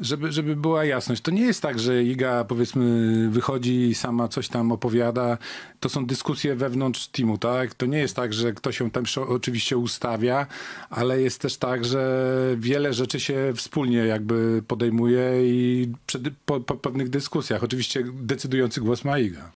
Żeby, żeby była jasność, to nie jest tak, że Iga powiedzmy wychodzi i sama coś tam opowiada. To są dyskusje wewnątrz teamu, tak? To nie jest tak, że ktoś się tam oczywiście ustawia, ale jest też tak, że wiele rzeczy się wspólnie jakby podejmuje i przed, po, po pewnych dyskusjach. Oczywiście decydujący głos ma Iga.